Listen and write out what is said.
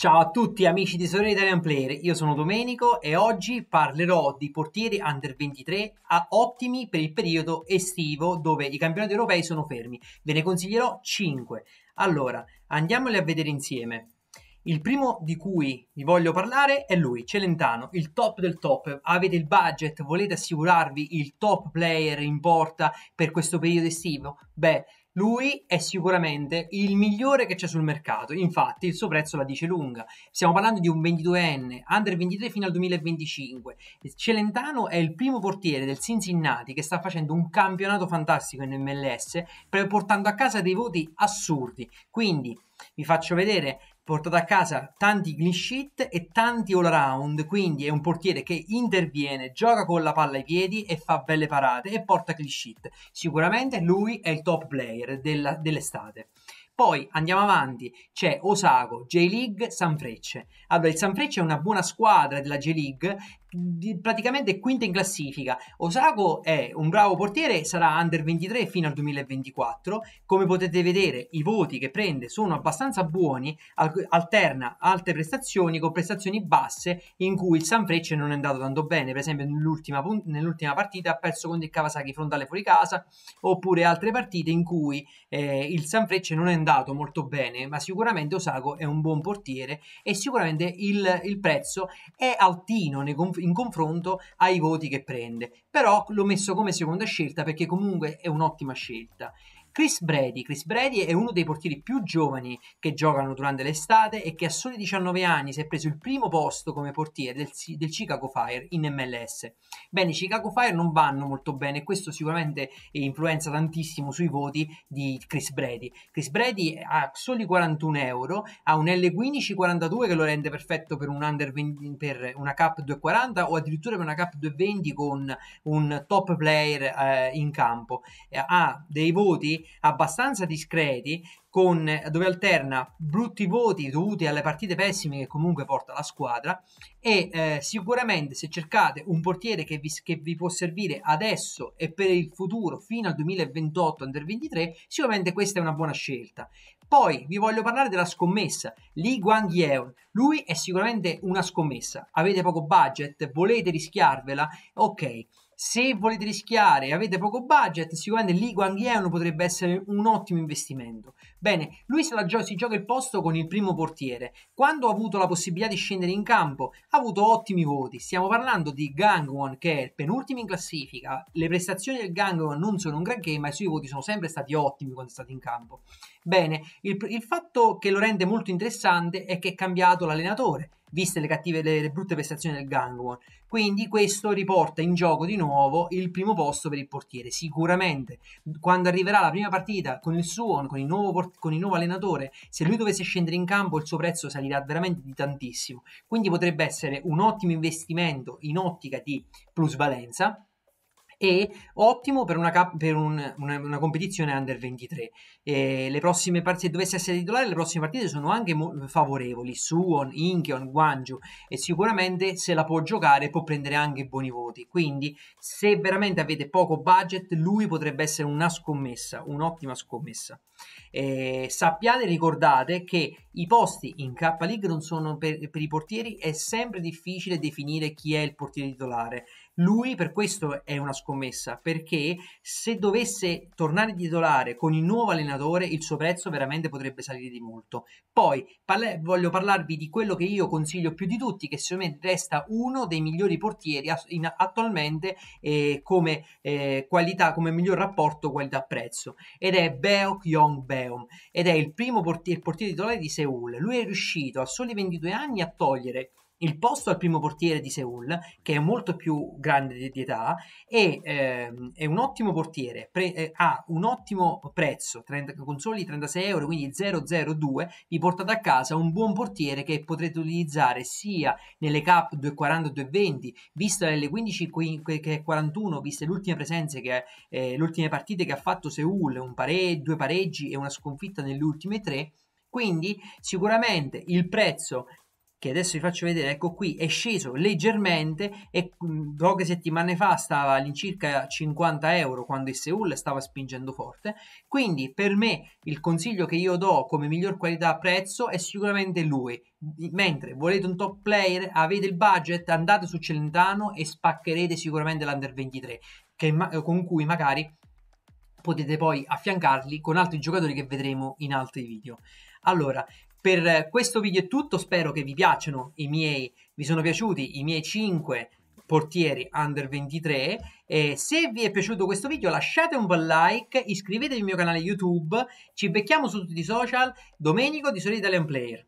Ciao a tutti amici di Sorelle Italian Player, io sono Domenico e oggi parlerò di portieri under 23 a ottimi per il periodo estivo dove i campionati europei sono fermi. Ve ne consiglierò 5. Allora, andiamoli a vedere insieme. Il primo di cui vi voglio parlare è lui, Celentano, il top del top. Avete il budget, volete assicurarvi il top player in porta per questo periodo estivo? Beh, lui è sicuramente il migliore che c'è sul mercato, infatti il suo prezzo la dice lunga. Stiamo parlando di un 22enne, under 23 fino al 2025. Celentano è il primo portiere del Cincinnati che sta facendo un campionato fantastico in MLS, portando a casa dei voti assurdi. Quindi vi faccio vedere portato a casa tanti clean sheet e tanti all around, quindi è un portiere che interviene, gioca con la palla ai piedi e fa belle parate e porta clean sheet. Sicuramente lui è il top player della, dell'estate. Poi andiamo avanti, c'è Osago, J-League, Sanfrecce. Allora, il Sanfrecce è una buona squadra della J-League, praticamente quinta in classifica. Osago è un bravo portiere, sarà under 23 fino al 2024. Come potete vedere, i voti che prende sono abbastanza buoni, alterna alte prestazioni con prestazioni basse in cui il Sanfrecce non è andato tanto bene. Per esempio, nell'ultima, nell'ultima partita ha perso con il Kawasaki frontale fuori casa, oppure altre partite in cui eh, il Sanfrecce non è andato fondato molto bene, ma sicuramente Osako è un buon portiere e sicuramente il, il prezzo è altino conf- in confronto ai voti che prende. Però l'ho messo come seconda scelta perché comunque è un'ottima scelta. Chris Brady. Chris Brady è uno dei portieri più giovani che giocano durante l'estate e che a soli 19 anni si è preso il primo posto come portiere del, del Chicago Fire in MLS. Bene, i Chicago Fire non vanno molto bene e questo sicuramente influenza tantissimo sui voti di Chris Brady. Chris Brady ha soli 41 euro, ha un L15 42 che lo rende perfetto per, un under 20, per una Cup 240 o addirittura per una Cup 220 con un top player eh, in campo. Ha dei voti abbastanza discreti con, eh, dove alterna brutti voti dovuti alle partite pessime che comunque porta la squadra e eh, sicuramente se cercate un portiere che vi, che vi, può servire adesso e per il futuro fino al 2028 under 23 sicuramente questa è una buona scelta poi vi voglio parlare della scommessa Lee Guang Yeon lui è sicuramente una scommessa avete poco budget volete rischiarvela ok se volete rischiare e avete poco budget, sicuramente Lee Guang Yeon potrebbe essere un ottimo investimento. Bene, lui gio- si gioca il posto con il primo portiere. Quando ha avuto la possibilità di scendere in campo, ha avuto ottimi voti. Stiamo parlando di Gangwon, che è il penultimo in classifica. Le prestazioni del Gangwon non sono un granché, ma i suoi voti sono sempre stati ottimi quando è stato in campo. Bene, il, il fatto che lo rende molto interessante è che è cambiato l'allenatore viste le, cattive, le, le brutte prestazioni del Gangwon. Quindi questo riporta in gioco di nuovo il primo posto per il portiere. Sicuramente quando arriverà la prima partita con il suo, con il nuovo, con il nuovo allenatore, se lui dovesse scendere in campo il suo prezzo salirà veramente di tantissimo. Quindi potrebbe essere un ottimo investimento in ottica di plusvalenza e ottimo per una, cap- per un, una, una competizione under 23. E le prossime partite, se dovesse essere titolare, le prossime partite sono anche mo- favorevoli. Suon, Incheon, Guangzhou e sicuramente se la può giocare può prendere anche buoni voti. Quindi se veramente avete poco budget, lui potrebbe essere una scommessa, un'ottima scommessa. E sappiate, ricordate che i posti in K League non sono per, per, i portieri, è sempre difficile definire chi è il portiere titolare. Lui per questo è una scommessa, perché se dovesse tornare titolare con il nuovo allenatore, il suo prezzo veramente potrebbe salire di molto. Poi parla- voglio parlarvi di quello che io consiglio più di tutti, che secondo me resta uno dei migliori portieri a- in- attualmente eh, come eh, qualità, come miglior rapporto qualità-prezzo, ed è Beok Yong Beom, ed è il primo portiere, portiere titolare di Seoul Seul. Lui è riuscito a soli 22 anni a togliere il posto al primo portiere di Seul, che è molto più grande di, di età, e eh, è un ottimo portiere, pre, eh, ha un ottimo prezzo, 30, con soli 36 euro, quindi 002, vi portate a casa un buon portiere che potrete utilizzare sia nelle cap 240-220, vista le 15-41, viste le ultime presenze, che, eh, le ultime partite che ha fatto Seul, pare, due pareggi e una sconfitta nelle ultime tre, quindi sicuramente il prezzo che adesso vi faccio vedere, ecco qui, è sceso leggermente e mm, poche settimane fa stava all'incirca 50 euro quando il Seul stava spingendo forte. Quindi per me il consiglio che io do come miglior qualità prezzo è sicuramente lui. Mentre volete un top player, avete il budget, andate su Celentano e spaccherete sicuramente l'Under 23, che, con cui magari potete poi affiancarli con altri giocatori che vedremo in altri video. Allora, per questo video è tutto, spero che vi piacciono i miei, vi sono piaciuti i miei 5 portieri under 23 eh, se vi è piaciuto questo video lasciate un bel like, iscrivetevi al mio canale YouTube, ci becchiamo su tutti i social, Domenico di Soli Italian Player.